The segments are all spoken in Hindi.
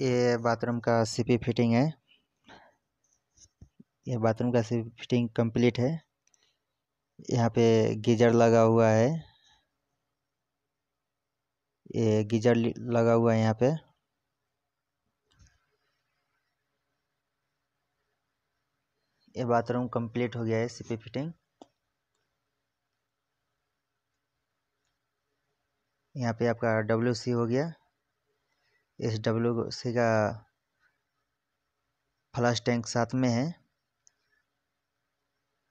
ये बाथरूम का सीपी फिटिंग है ये बाथरूम का सीपी फिटिंग कंप्लीट है यहाँ पे गीजर लगा हुआ है ये गीजर लगा हुआ है यहाँ पे ये बाथरूम कंप्लीट हो गया है सीपी फिटिंग यहाँ पे आपका डब्ल्यू सी हो गया एस डब्ल्यू सी का फ्लश टैंक साथ में है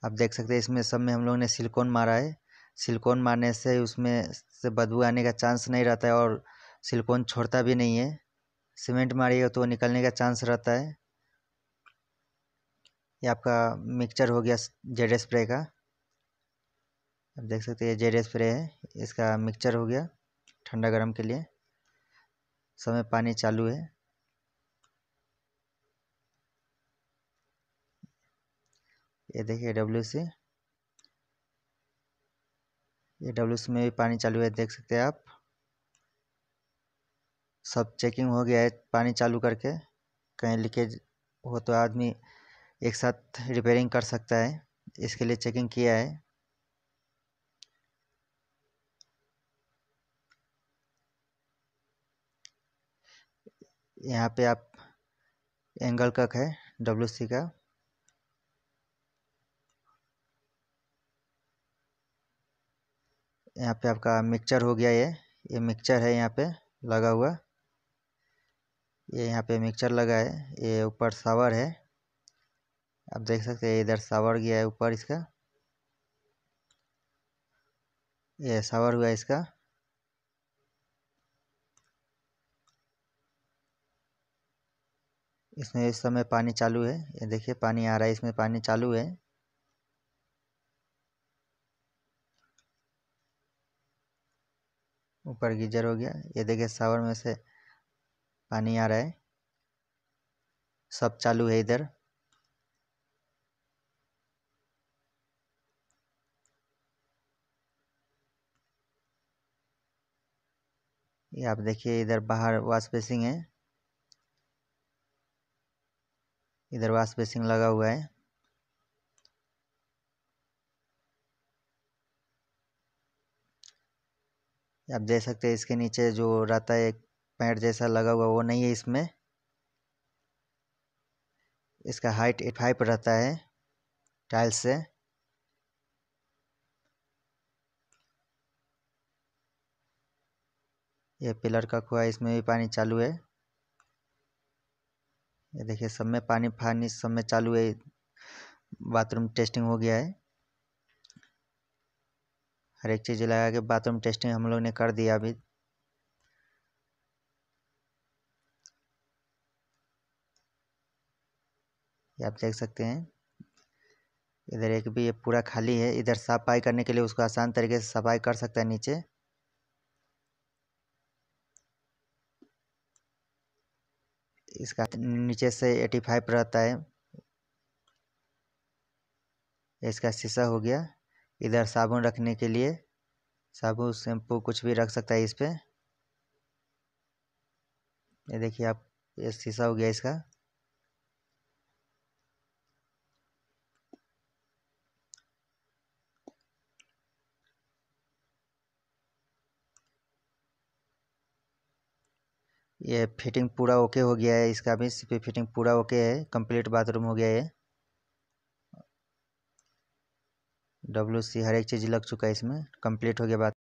आप देख सकते हैं इसमें सब में हम लोग ने सिलिकॉन मारा है सिलिकॉन मारने से उसमें से बदबू आने का चांस नहीं रहता है और सिलिकॉन छोड़ता भी नहीं है सीमेंट मारिएगा तो निकलने का चांस रहता है ये आपका मिक्सचर हो गया जेड स्प्रे का आप देख सकते हैं ये जेड स्प्रे है इसका मिक्सचर हो गया ठंडा गर्म के लिए समय पानी चालू है ये देखिए डब्ल्यू सी ये डब्ल्यू सी में भी पानी चालू है देख सकते हैं आप सब चेकिंग हो गया है पानी चालू करके कहीं लीकेज हो तो आदमी एक साथ रिपेयरिंग कर सकता है इसके लिए चेकिंग किया है यहाँ पे आप एंगल कक है डब्ल्यू सी का यहाँ पे आपका मिक्सचर हो गया ये ये मिक्सचर है यहाँ पे लगा हुआ ये यहाँ पे मिक्सचर लगा है ये ऊपर सावर है आप देख सकते हैं इधर सावर गया है ऊपर इसका ये सावर हुआ है इसका इसमें इस समय पानी चालू है ये देखिए पानी आ रहा है इसमें पानी चालू है ऊपर गीजर हो गया ये देखिए सावर में से पानी आ रहा है सब चालू है इधर ये आप देखिए इधर बाहर वॉश बेसिंग है इधर वाश बेसिन लगा हुआ है। आप देख सकते हैं इसके नीचे जो रहता है एक पैड जैसा लगा हुआ वो नहीं है इसमें इसका हाइट फाइव रहता है टाइल्स से ये पिलर का कुआ इसमें भी पानी चालू है ये देखिए सब में पानी फानी सब में चालू है बाथरूम टेस्टिंग हो गया है हर एक चीज़ लगा के बाथरूम टेस्टिंग हम लोग ने कर दिया अभी आप देख सकते हैं इधर एक भी ये पूरा खाली है इधर सफाई करने के लिए उसको आसान तरीके से सफाई कर सकता है नीचे इसका नीचे से एटी फाइव रहता है इसका शीशा हो गया इधर साबुन रखने के लिए साबुन शैम्पू कुछ भी रख सकता है इस पर ये देखिए आप ये शीशा हो गया इसका ये फिटिंग पूरा ओके हो गया है इसका भी इस फिटिंग पूरा ओके है कंप्लीट बाथरूम हो गया है डब्ल्यू सी हर एक चीज़ लग चुका है इसमें कंप्लीट हो गया बात